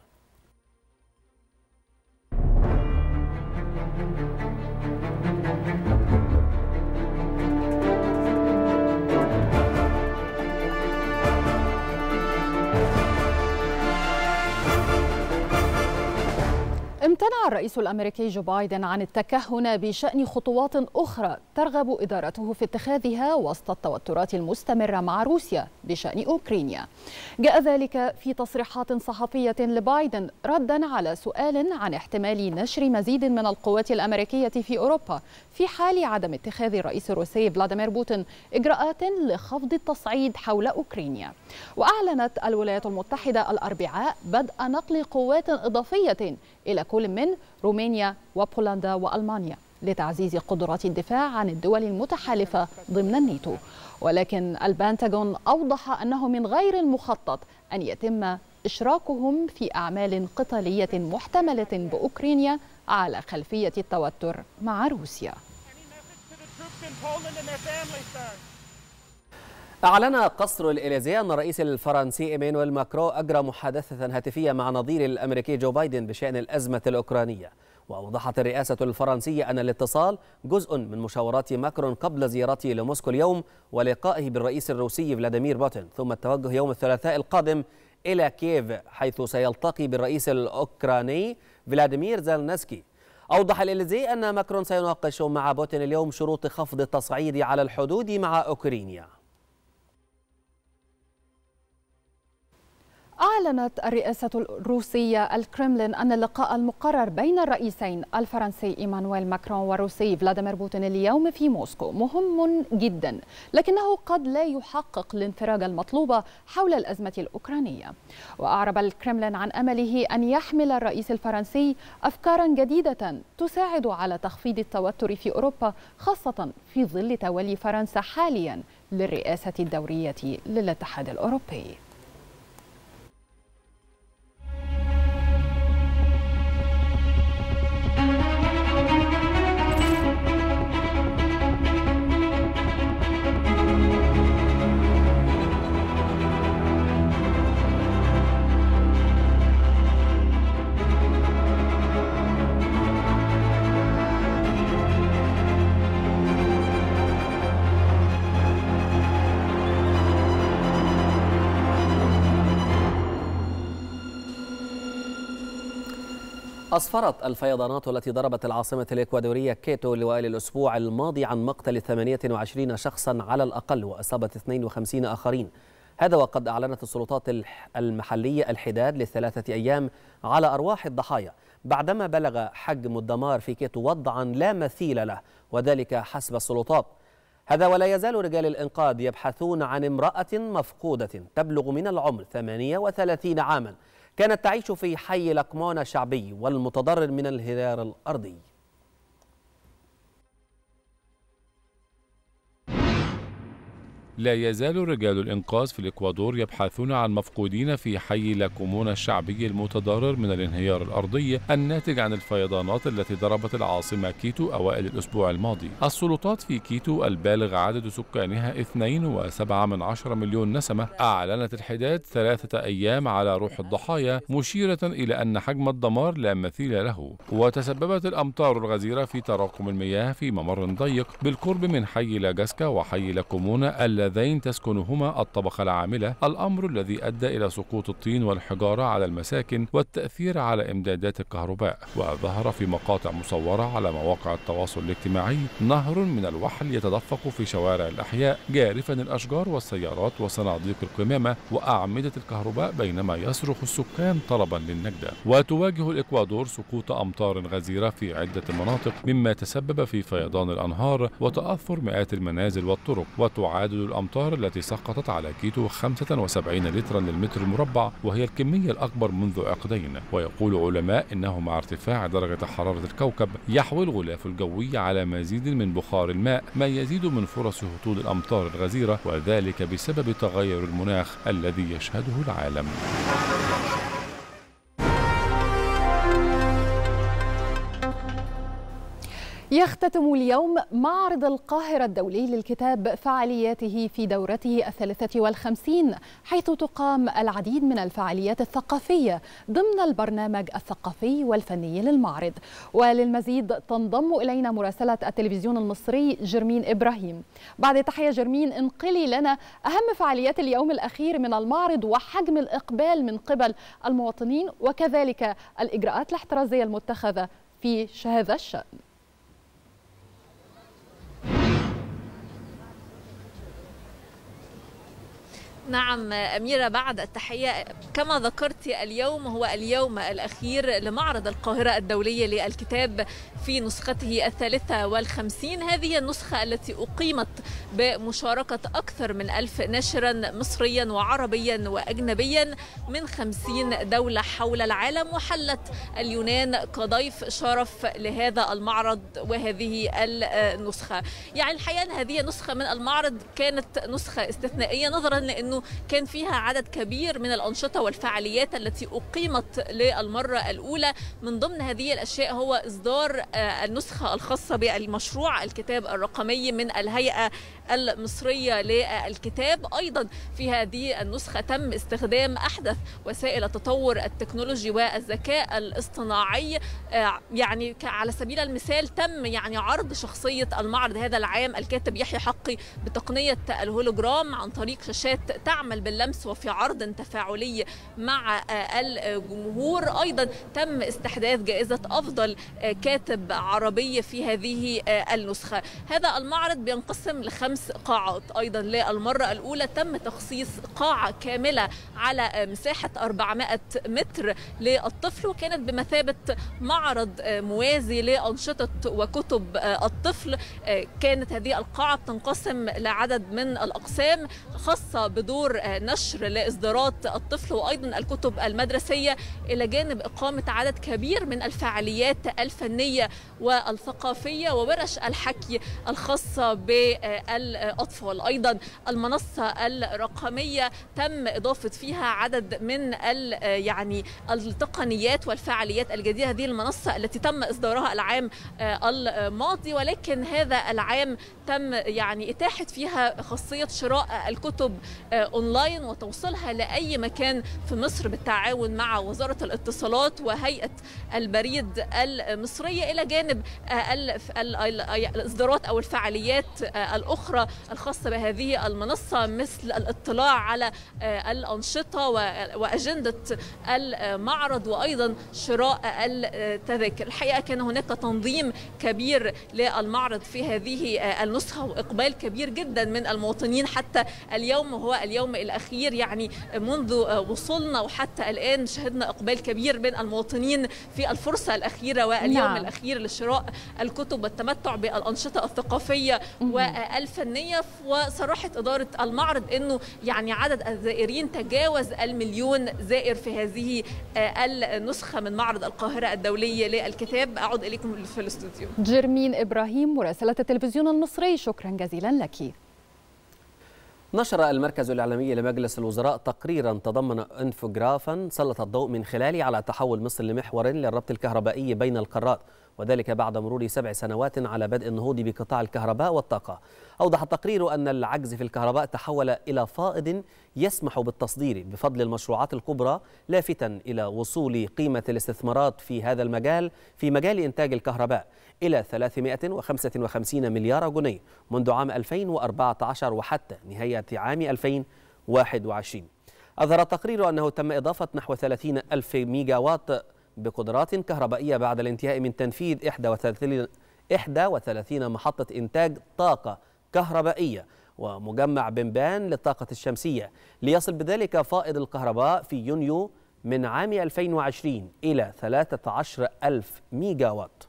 امتنع الرئيس الامريكي جو بايدن عن التكهن بشان خطوات اخرى ترغب ادارته في اتخاذها وسط التوترات المستمره مع روسيا بشان اوكرانيا. جاء ذلك في تصريحات صحفيه لبايدن ردا على سؤال عن احتمال نشر مزيد من القوات الامريكيه في اوروبا في حال عدم اتخاذ الرئيس الروسي فلاديمير بوتين اجراءات لخفض التصعيد حول اوكرانيا. واعلنت الولايات المتحده الاربعاء بدء نقل قوات اضافيه الى دخول من رومانيا وبولندا وألمانيا لتعزيز قدرات الدفاع عن الدول المتحالفة ضمن الناتو ولكن البنتاغون أوضح أنه من غير المخطط أن يتم إشراكهم في أعمال قتالية محتملة بأوكرانيا على خلفية التوتر مع روسيا أعلن قصر الإليزيه أن الرئيس الفرنسي إيمانويل ماكرو أجرى محادثة هاتفية مع نظير الأمريكي جو بايدن بشأن الأزمة الأوكرانية وأوضحت الرئاسة الفرنسية أن الاتصال جزء من مشاورات ماكرون قبل زيارته لموسكو اليوم ولقائه بالرئيس الروسي فلاديمير بوتين ثم التوجه يوم الثلاثاء القادم إلى كييف حيث سيلتقي بالرئيس الأوكراني فلاديمير زالنسكي أوضح الإليزي أن ماكرون سيناقش مع بوتين اليوم شروط خفض التصعيد على الحدود مع أوكرانيا أعلنت الرئاسة الروسية الكرملين أن اللقاء المقرر بين الرئيسين الفرنسي إيمانويل ماكرون والروسي فلاديمير بوتين اليوم في موسكو مهم جدا لكنه قد لا يحقق الانفراج المطلوبة حول الأزمة الأوكرانية وأعرب الكرملين عن أمله أن يحمل الرئيس الفرنسي أفكارا جديدة تساعد على تخفيض التوتر في أوروبا خاصة في ظل تولي فرنسا حاليا للرئاسة الدورية للاتحاد الأوروبي أسفرت الفيضانات التي ضربت العاصمة الإكوادورية كيتو لوائل الأسبوع الماضي عن مقتل 28 شخصا على الأقل وأصابت 52 آخرين هذا وقد أعلنت السلطات المحلية الحداد لثلاثة أيام على أرواح الضحايا بعدما بلغ حجم الدمار في كيتو وضعا لا مثيل له وذلك حسب السلطات هذا ولا يزال رجال الإنقاذ يبحثون عن امرأة مفقودة تبلغ من العمر 38 عاماً كانت تعيش في حي لقمان الشعبي والمتضرر من الهرار الأرضي لا يزال رجال الإنقاذ في الإكوادور يبحثون عن مفقودين في حي لاكومونا الشعبي المتضرر من الانهيار الأرضي الناتج عن الفيضانات التي ضربت العاصمة كيتو أوائل الأسبوع الماضي السلطات في كيتو البالغ عدد سكانها 2.7 مليون نسمة أعلنت الحداد ثلاثة أيام على روح الضحايا مشيرة إلى أن حجم الدمار لا مثيل له وتسببت الأمطار الغزيرة في تراكم المياه في ممر ضيق بالقرب من حي لاجاسكا وحي لاكومونا اللذين تسكنهما الطبقة العاملة الأمر الذي أدى إلى سقوط الطين والحجارة على المساكن والتأثير على إمدادات الكهرباء وظهر في مقاطع مصورة على مواقع التواصل الاجتماعي نهر من الوحل يتدفق في شوارع الأحياء جارفا الأشجار والسيارات وصناديق القمامة وأعمدة الكهرباء بينما يصرخ السكان طلبا للنجدة وتواجه الإكوادور سقوط أمطار غزيرة في عدة مناطق مما تسبب في فيضان الأنهار وتأثر مئات المنازل والطرق وتعادل الأمطار التي سقطت على كيتو 75 لترا للمتر المربع وهي الكمية الأكبر منذ عقدين ويقول علماء إنه مع ارتفاع درجة حرارة الكوكب يحوي الغلاف الجوي على مزيد من بخار الماء ما يزيد من فرص هطول الأمطار الغزيرة وذلك بسبب تغير المناخ الذي يشهده العالم يختتم اليوم معرض القاهرة الدولي للكتاب فعالياته في دورته الثالثة والخمسين حيث تقام العديد من الفعاليات الثقافية ضمن البرنامج الثقافي والفني للمعرض وللمزيد تنضم إلينا مراسلة التلفزيون المصري جرمين إبراهيم بعد تحية جرمين انقلي لنا أهم فعاليات اليوم الأخير من المعرض وحجم الإقبال من قبل المواطنين وكذلك الإجراءات الاحترازية المتخذة في هذا الشأن نعم أميرة بعد التحية كما ذكرت اليوم هو اليوم الأخير لمعرض القاهرة الدولية للكتاب في نسخته الثالثة والخمسين هذه النسخة التي أقيمت بمشاركة أكثر من ألف ناشرا مصريا وعربيا وأجنبيا من خمسين دولة حول العالم وحلت اليونان كضيف شرف لهذا المعرض وهذه النسخة يعني الحقيقة هذه نسخة من المعرض كانت نسخة استثنائية نظرا لأنه لأنه كان فيها عدد كبير من الأنشطة والفعاليات التي أقيمت للمرة الأولى من ضمن هذه الأشياء هو إصدار آه، النسخة الخاصة بالمشروع الكتاب الرقمي من الهيئة المصرية للكتاب أيضا في هذه النسخة تم استخدام أحدث وسائل التطور التكنولوجي والذكاء الاصطناعي آه، يعني على سبيل المثال تم يعني عرض شخصية المعرض هذا العام الكاتب يحيى حقي بتقنية الهولوجرام عن طريق شاشات تعمل باللمس وفي عرض تفاعلي مع آه، الجمهور ايضا تم استحداث جائزه افضل آه، كاتب عربي في هذه آه، النسخه هذا المعرض بينقسم لخمس قاعات ايضا للمره الاولى تم تخصيص قاعه كامله على مساحه 400 متر للطفل وكانت بمثابه معرض موازي لانشطه وكتب الطفل كانت هذه القاعه بتنقسم لعدد من الاقسام خاصه بدور دور نشر لاصدارات الطفل وايضا الكتب المدرسيه الى جانب اقامه عدد كبير من الفعاليات الفنيه والثقافيه وورش الحكي الخاصه بالاطفال ايضا المنصه الرقميه تم اضافه فيها عدد من يعني التقنيات والفعاليات الجديده هذه المنصه التي تم اصدارها العام الماضي ولكن هذا العام تم يعني اتاحه فيها خاصيه شراء الكتب اونلاين وتوصيلها لاي مكان في مصر بالتعاون مع وزاره الاتصالات وهيئه البريد المصريه الى جانب آه، الاصدارات او الفعاليات آه، الاخرى الخاصه بهذه المنصه مثل الاطلاع على آه، الانشطه واجنده المعرض وايضا شراء التذاكر الحقيقه كان هناك تنظيم كبير للمعرض في هذه النسخه واقبال كبير جدا من المواطنين حتى اليوم وهو اليوم اليوم الأخير يعني منذ وصولنا وحتى الآن شهدنا إقبال كبير بين المواطنين في الفرصة الأخيرة واليوم نعم. الأخير لشراء الكتب والتمتع بالأنشطة الثقافية والفنية وصرحت إدارة المعرض أنه يعني عدد الزائرين تجاوز المليون زائر في هذه آه، النسخة من معرض القاهرة الدولية للكتاب أعود إليكم في الاستوديو جيرمين إبراهيم مراسلة التلفزيون المصري شكرا جزيلا لك نشر المركز الإعلامي لمجلس الوزراء تقريرا تضمن انفوجرافا سلط الضوء من خلاله على تحول مصر لمحور للربط الكهربائي بين القارات وذلك بعد مرور سبع سنوات على بدء النهوض بقطاع الكهرباء والطاقة أوضح التقرير أن العجز في الكهرباء تحول إلى فائض يسمح بالتصدير بفضل المشروعات الكبرى لافتا إلى وصول قيمة الاستثمارات في هذا المجال في مجال إنتاج الكهرباء إلى 355 مليار جنيه منذ عام 2014 وحتى نهاية عام 2021 أظهر التقرير أنه تم إضافة نحو 30 ألف وات بقدرات كهربائية بعد الانتهاء من تنفيذ 31 31 محطة إنتاج طاقة كهربائية ومجمع بنبان للطاقة الشمسية ليصل بذلك فائض الكهرباء في يونيو من عام 2020 إلى 13 ألف وات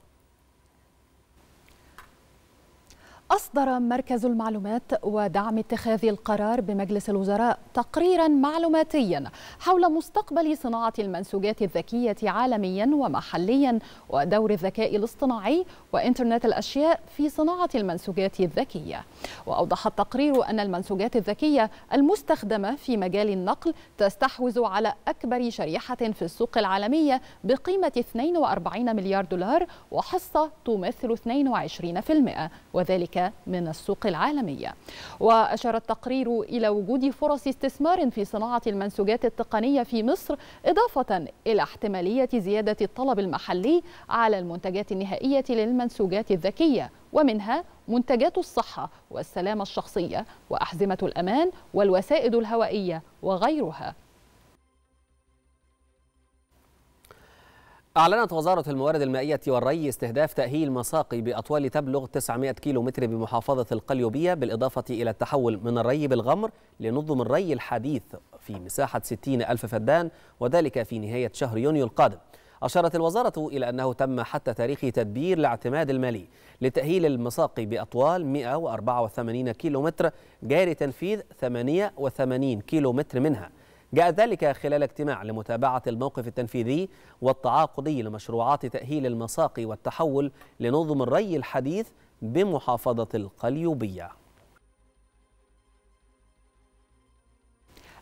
أصدر مركز المعلومات ودعم اتخاذ القرار بمجلس الوزراء تقريرا معلوماتيا حول مستقبل صناعة المنسوجات الذكية عالميا ومحليا ودور الذكاء الاصطناعي وإنترنت الأشياء في صناعة المنسوجات الذكية وأوضح التقرير أن المنسوجات الذكية المستخدمة في مجال النقل تستحوذ على أكبر شريحة في السوق العالمية بقيمة 42 مليار دولار وحصة تمثل 22% وذلك من السوق العالمية وأشار التقرير إلى وجود فرص استثمار في صناعة المنسوجات التقنية في مصر إضافة إلى احتمالية زيادة الطلب المحلي على المنتجات النهائية للمنسوجات الذكية ومنها منتجات الصحة والسلامة الشخصية وأحزمة الأمان والوسائد الهوائية وغيرها أعلنت وزارة الموارد المائية والري استهداف تأهيل مساقي بأطوال تبلغ 900 متر بمحافظة القليوبية بالإضافة إلى التحول من الري بالغمر لنظم الري الحديث في مساحة 60 ألف فدان وذلك في نهاية شهر يونيو القادم أشارت الوزارة إلى أنه تم حتى تاريخ تدبير الاعتماد المالي لتأهيل المساقي بأطوال 184 كيلومتر جاري تنفيذ 88 كيلومتر منها جاء ذلك خلال اجتماع لمتابعة الموقف التنفيذي والتعاقدي لمشروعات تأهيل المساقي والتحول لنظم الري الحديث بمحافظة القليوبية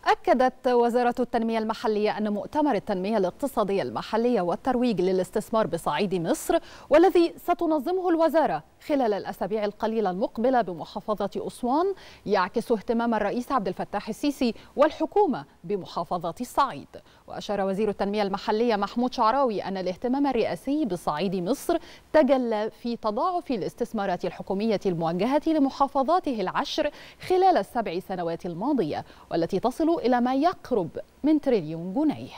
أكدت وزارة التنمية المحلية أن مؤتمر التنمية الاقتصادية المحلية والترويج للاستثمار بصعيد مصر والذي ستنظمه الوزارة خلال الأسابيع القليلة المقبلة بمحافظة أسوان يعكس اهتمام الرئيس عبد الفتاح السيسي والحكومة بمحافظة الصعيد وأشار وزير التنمية المحلية محمود شعراوي أن الاهتمام الرئاسي بصعيد مصر تجلى في تضاعف الاستثمارات الحكومية الموجهة لمحافظاته العشر خلال السبع سنوات الماضية والتي تصل إلى ما يقرب من تريليون جنيه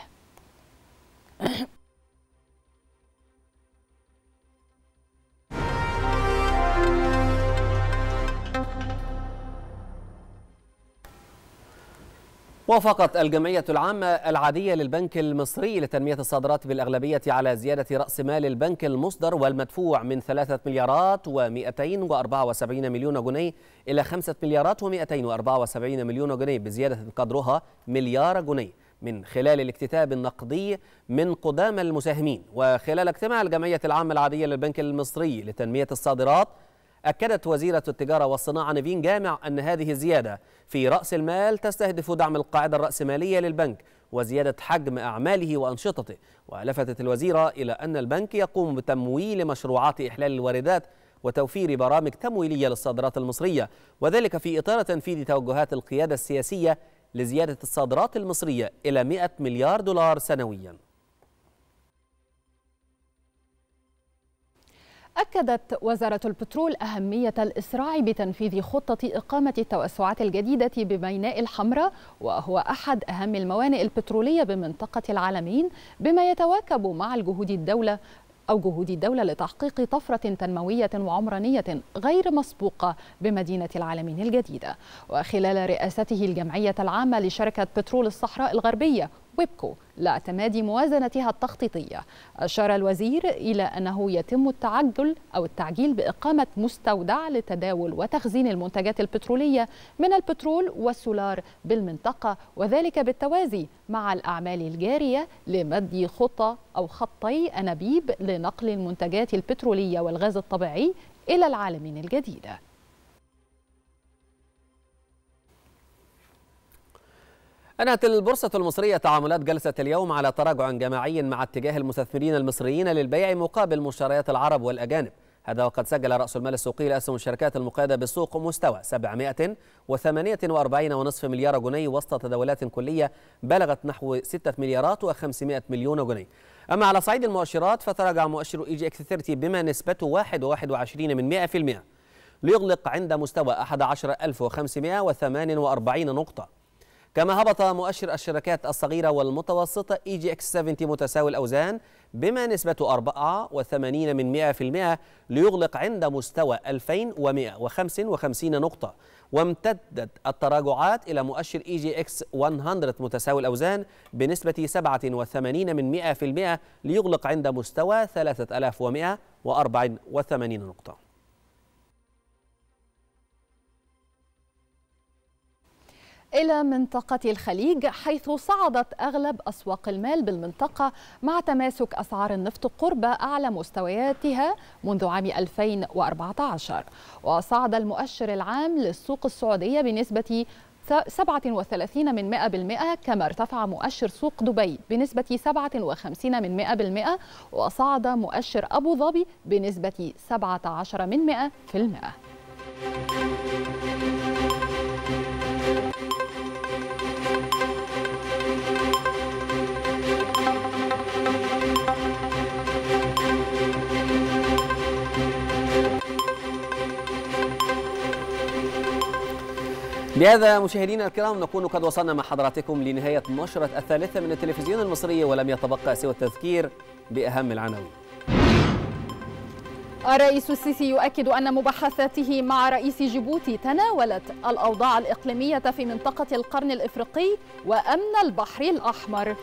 وافقت الجمعية العامة العادية للبنك المصري لتنمية الصادرات بالأغلبية على زيادة رأس مال البنك المصدر والمدفوع من 3 مليارات و274 مليون جنيه إلى 5 مليارات و274 مليون جنيه بزيادة قدرها مليار جنيه من خلال الاكتتاب النقدي من قدام المساهمين وخلال اجتماع الجمعية العامة العادية للبنك المصري لتنمية الصادرات أكدت وزيرة التجارة والصناعة نيفين جامع أن هذه الزيادة في رأس المال تستهدف دعم القاعدة الرأسمالية للبنك وزيادة حجم أعماله وأنشطته ولفتت الوزيرة إلى أن البنك يقوم بتمويل مشروعات إحلال الواردات وتوفير برامج تمويلية للصادرات المصرية وذلك في إطار تنفيذ توجهات القيادة السياسية لزيادة الصادرات المصرية إلى 100 مليار دولار سنوياً أكدت وزارة البترول أهمية الإسراع بتنفيذ خطة إقامة التوسعات الجديدة بميناء الحمراء وهو أحد أهم الموانئ البترولية بمنطقة العالمين بما يتواكب مع الجهود الدولة أو جهود الدولة لتحقيق طفرة تنموية وعمرانية غير مسبوقة بمدينة العالمين الجديدة وخلال رئاسته الجمعية العامة لشركة بترول الصحراء الغربية ويبكو لاعتماد موازنتها التخطيطية أشار الوزير إلى أنه يتم التعجل أو التعجيل بإقامة مستودع لتداول وتخزين المنتجات البترولية من البترول والسولار بالمنطقة وذلك بالتوازي مع الأعمال الجارية لمد خطى أو خطي أنابيب لنقل المنتجات البترولية والغاز الطبيعي إلى العالمين الجديد أنهت البورصة المصرية تعاملات جلسة اليوم على تراجع جماعي مع اتجاه المستثمرين المصريين للبيع مقابل مشتريات العرب والأجانب هذا وقد سجل رأس المال السوقي لأسهم الشركات المقيدة بالسوق مستوى 748.5 مليار جنيه وسط تداولات كلية بلغت نحو 6 مليارات و500 مليون جنيه أما على صعيد المؤشرات فتراجع مؤشر إي جي إكس 30 بما نسبته 1.21 من 100% ليغلق عند مستوى 11548 نقطة كما هبط مؤشر الشركات الصغيرة والمتوسطة اي جي اكس 70 متساوي الأوزان بما نسبته 84 من 100% ليغلق عند مستوى 2155 نقطة وامتدت التراجعات إلى مؤشر اي جي اكس 100 متساوي الأوزان بنسبة 87 من 100% ليغلق عند مستوى 3184 نقطة إلى منطقة الخليج حيث صعدت أغلب أسواق المال بالمنطقة مع تماسك أسعار النفط قرب أعلى مستوياتها منذ عام 2014 وصعد المؤشر العام للسوق السعودية بنسبة 37 من كما ارتفع مؤشر سوق دبي بنسبة 57 من وصعد مؤشر أبو ظبي بنسبة 17 من المئة بهذا مشاهدينا الكرام نكون قد وصلنا مع حضراتكم لنهاية نشرة الثالثة من التلفزيون المصري ولم يتبقى سوى التذكير بأهم العناوين الرئيس السيسي يؤكد أن مباحثاته مع رئيس جيبوتي تناولت الأوضاع الإقليمية في منطقة القرن الإفريقي وأمن البحر الأحمر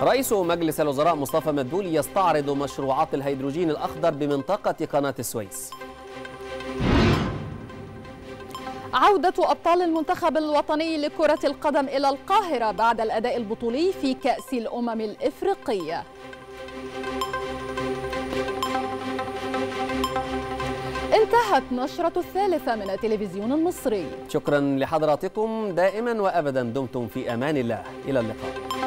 رئيس مجلس الوزراء مصطفى مدبولي يستعرض مشروعات الهيدروجين الأخضر بمنطقة قناة السويس عودة أبطال المنتخب الوطني لكرة القدم إلى القاهرة بعد الأداء البطولي في كأس الأمم الإفريقية انتهت نشرة الثالثة من التلفزيون المصري شكرا لحضراتكم دائما وأبدا دمتم في أمان الله إلى اللقاء